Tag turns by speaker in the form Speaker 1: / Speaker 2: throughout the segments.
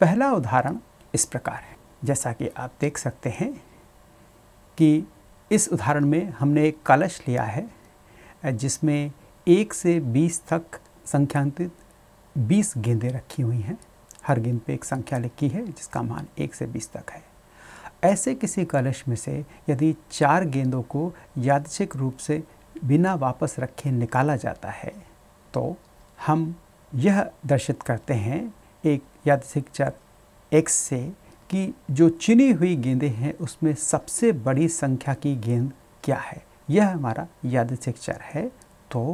Speaker 1: पहला उदाहरण इस प्रकार है जैसा कि आप देख सकते हैं कि इस उदाहरण में हमने एक कलश लिया है जिसमें एक से बीस तक संख्यांकित बीस गेंदें रखी हुई हैं हर गेंद पे एक संख्या लिखी है जिसका मान एक से बीस तक है ऐसे किसी कलश में से यदि चार गेंदों को यादचिक रूप से बिना वापस रखे निकाला जाता है तो हम यह दर्शित करते हैं एक शिक्षक एक्स से कि जो चुनी हुई गेंदें हैं उसमें सबसे बड़ी संख्या की गेंद क्या है यह हमारा यादृच्छिक चर है तो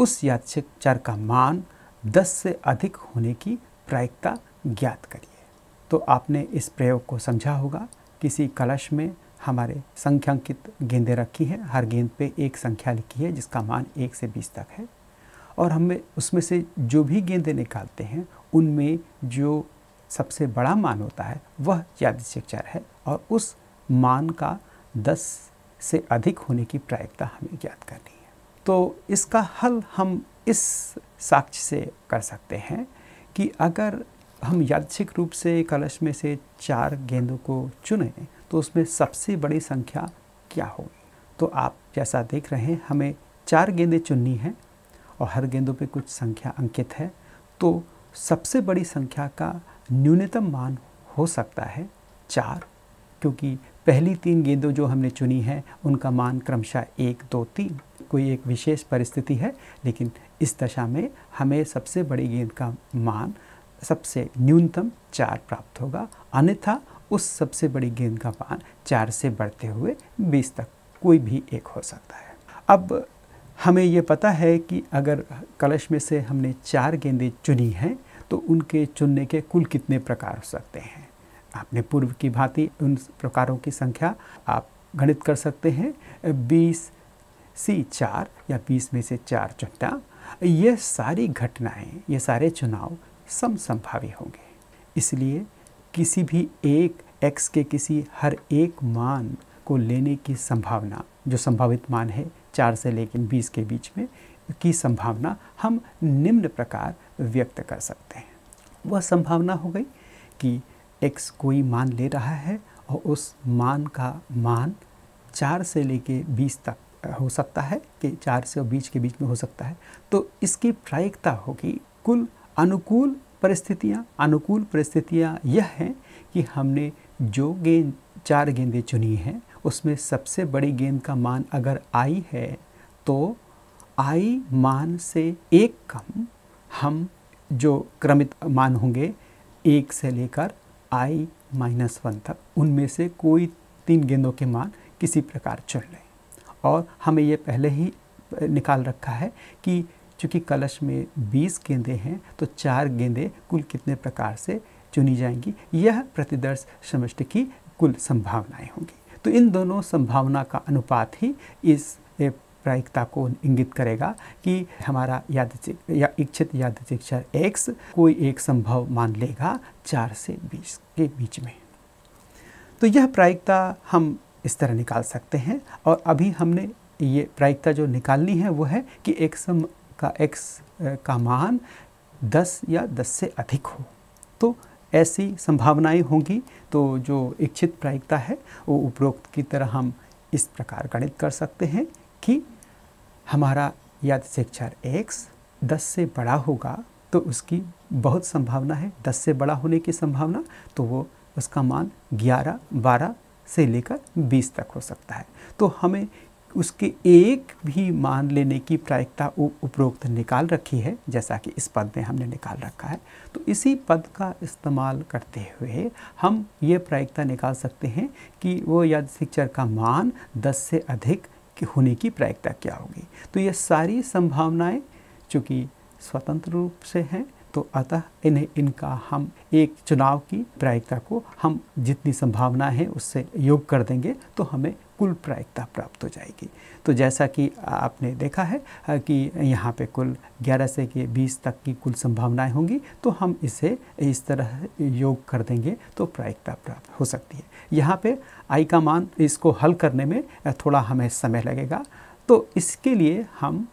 Speaker 1: उस यादृच्छिक चर का मान 10 से अधिक होने की प्रायिकता ज्ञात करिए तो आपने इस प्रयोग को समझा होगा किसी कलश में हमारे संख्यांकित गेंदें रखी हैं हर गेंद पे एक संख्या लिखी है जिसका मान एक से बीस तक है और हमें उसमें से जो भी गेंदें निकालते हैं उनमें जो सबसे बड़ा मान होता है वह चर है और उस मान का 10 से अधिक होने की प्रायिकता हमें ज्ञात करनी है तो इसका हल हम इस साक्ष्य से कर सकते हैं कि अगर हम यादृच्छिक रूप से कलश में से चार गेंदों को चुने तो उसमें सबसे बड़ी संख्या क्या होगी तो आप जैसा देख रहे हैं हमें चार गेंदें चुननी हैं और हर गेंदों पे कुछ संख्या अंकित है तो सबसे बड़ी संख्या का न्यूनतम मान हो सकता है चार क्योंकि पहली तीन गेंदों जो हमने चुनी हैं उनका मान क्रमशः एक दो तीन कोई एक विशेष परिस्थिति है लेकिन इस दशा में हमें सबसे बड़ी गेंद का मान सबसे न्यूनतम चार प्राप्त होगा अन्यथा उस सबसे बड़ी गेंद का मान चार से बढ़ते हुए बीस तक कोई भी एक हो सकता है अब हमें ये पता है कि अगर कलश में से हमने चार गेंदें चुनी हैं तो उनके चुनने के कुल कितने प्रकार हो सकते हैं आपने पूर्व की भांति उन प्रकारों की संख्या आप गणित कर सकते हैं बीस सी चार या बीस में से चार चुनता ये सारी घटनाएं ये सारे चुनाव समसंभावी होंगे इसलिए किसी भी एक एक्स के किसी हर एक मान को लेने की संभावना जो संभावित मान है चार से लेकर बीस के बीच में की संभावना हम निम्न प्रकार व्यक्त कर सकते हैं वह संभावना हो गई कि एक्स कोई मान ले रहा है और उस मान का मान चार से लेके बीस तक हो सकता है कि चार से और बीस के बीच में हो सकता है तो इसकी प्रायिकता होगी कुल अनुकूल परिस्थितियाँ अनुकूल परिस्थितियाँ यह हैं कि हमने जो गेंद चार गेंदें चुनी हैं उसमें सबसे बड़ी गेंद का मान अगर आई है तो आई मान से एक कम हम जो क्रमित मान होंगे एक से लेकर आई माइनस वन तक उनमें से कोई तीन गेंदों के मान किसी प्रकार चुन लें और हमें ये पहले ही निकाल रखा है कि चूँकि कलश में 20 गेंदे हैं तो चार गेंदे कुल कितने प्रकार से चुनी जाएंगी यह प्रतिदर्श समष्टि की कुल संभावनाएं होंगी तो इन दोनों संभावना का अनुपात ही इस प्रायिकता को इंगित करेगा कि हमारा याद या इच्छित याद चर एक्स कोई एक संभव मान लेगा चार से बीस के बीच में तो यह प्रायिकता हम इस तरह निकाल सकते हैं और अभी हमने ये प्रायिकता जो निकालनी है वो है कि एक्स का एक्स का मान दस या दस से अधिक हो तो ऐसी संभावनाएं होंगी तो जो इच्छित प्रायिकता है वो उपरोक्त की तरह हम इस प्रकार गणित कर सकते हैं कि हमारा याद शिक्षा एक्स दस से बड़ा होगा तो उसकी बहुत संभावना है दस से बड़ा होने की संभावना तो वो उसका मान ग्यारह बारह से लेकर बीस तक हो सकता है तो हमें उसके एक भी मान लेने की प्रायिकता उपरोक्त निकाल रखी है जैसा कि इस पद में हमने निकाल रखा है तो इसी पद का इस्तेमाल करते हुए हम ये प्रायिकता निकाल सकते हैं कि वो याद शिक्षर का मान 10 से अधिक होने की प्रायिकता क्या होगी तो ये सारी संभावनाएं चूँकि स्वतंत्र रूप से हैं तो अतः इन्हें इनका हम एक चुनाव की प्रायिकता को हम जितनी संभावना है उससे योग कर देंगे तो हमें कुल प्रायिकता प्राप्त हो जाएगी तो जैसा कि आपने देखा है कि यहाँ पे कुल 11 से के 20 तक की कुल संभावनाएं होंगी तो हम इसे इस तरह योग कर देंगे तो प्रायिकता प्राप्त हो सकती है यहाँ पे आई का मान इसको हल करने में थोड़ा हमें समय लगेगा तो इसके लिए हम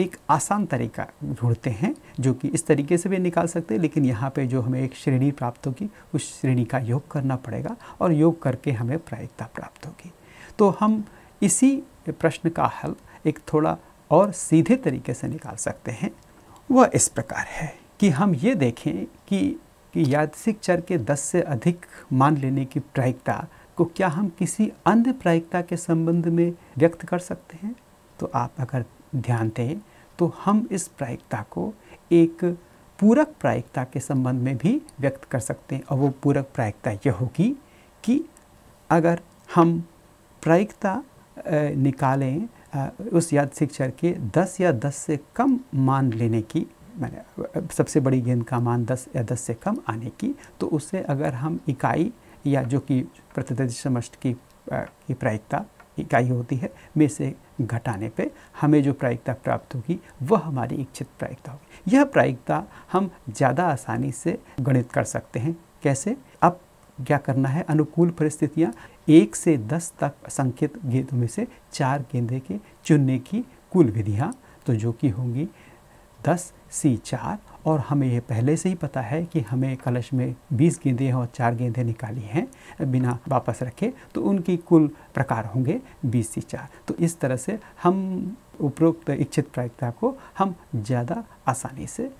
Speaker 1: एक आसान तरीका ढूंढते हैं जो कि इस तरीके से भी निकाल सकते हैं लेकिन यहाँ पे जो हमें एक श्रेणी प्राप्त होगी उस श्रेणी का योग करना पड़ेगा और योग करके हमें प्रायिकता प्राप्त होगी तो हम इसी प्रश्न का हल एक थोड़ा और सीधे तरीके से निकाल सकते हैं वह इस प्रकार है कि हम ये देखें कि, कि यादसिक चर के 10 से अधिक मान लेने की प्रायिकता को क्या हम किसी अन्य प्रायिकता के संबंध में व्यक्त कर सकते हैं तो आप अगर ध्यान दें तो हम इस प्रायिकता को एक पूरक प्रायिकता के संबंध में भी व्यक्त कर सकते हैं और वो पूरक प्रायिकता यह होगी कि अगर हम प्रायिकता निकालें उस याद शिक्षर के 10 या 10 से कम मान लेने की मैंने सबसे बड़ी गेंद का मान 10 या 10 से कम आने की तो उससे अगर हम इकाई या जो कि प्रतिदर्ज समस्ट की की प्रायिकता इकाई होती है में से घटाने पे हमें जो प्रायिकता प्राप्त होगी वह हमारी इच्छित प्रायिकता होगी यह प्रायिकता हम ज़्यादा आसानी से गणित कर सकते हैं कैसे अब क्या करना है अनुकूल परिस्थितियाँ एक से दस तक संकेत गेंदों में से चार गेंदे के चुनने की कुल विधियाँ तो जो कि होंगी दस सी चार और हमें यह पहले से ही पता है कि हमें कलश में 20 गेंदे और चार गेंदे निकाली हैं बिना वापस रखे तो उनकी कुल प्रकार होंगे 20 सी चार तो इस तरह से हम उपरोक्त इच्छित प्रायिकता को हम ज़्यादा आसानी से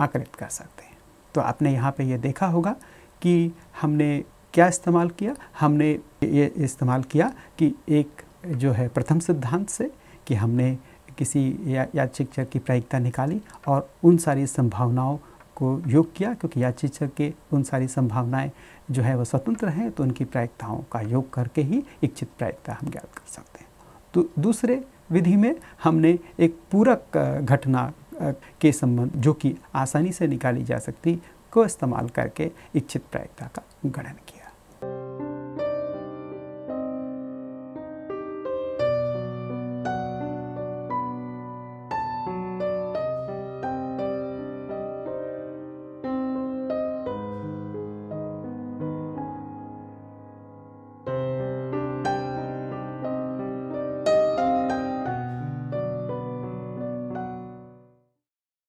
Speaker 1: आकलित कर सकते हैं तो आपने यहाँ पे यह देखा होगा कि हमने क्या इस्तेमाल किया हमने ये इस्तेमाल किया कि एक जो है प्रथम सिद्धांत से कि हमने किसी या, याचिक चर की प्रायिकता निकाली और उन सारी संभावनाओं को योग किया क्योंकि याचिक चर के उन सारी संभावनाएं जो है वह स्वतंत्र हैं तो उनकी प्रायिकताओं का योग करके ही इच्छित प्रायिकता हम ज्ञात कर सकते हैं तो दूसरे विधि में हमने एक पूरक घटना के संबंध जो कि आसानी से निकाली जा सकती को इस्तेमाल करके इच्छित प्रायिकता का गणन किया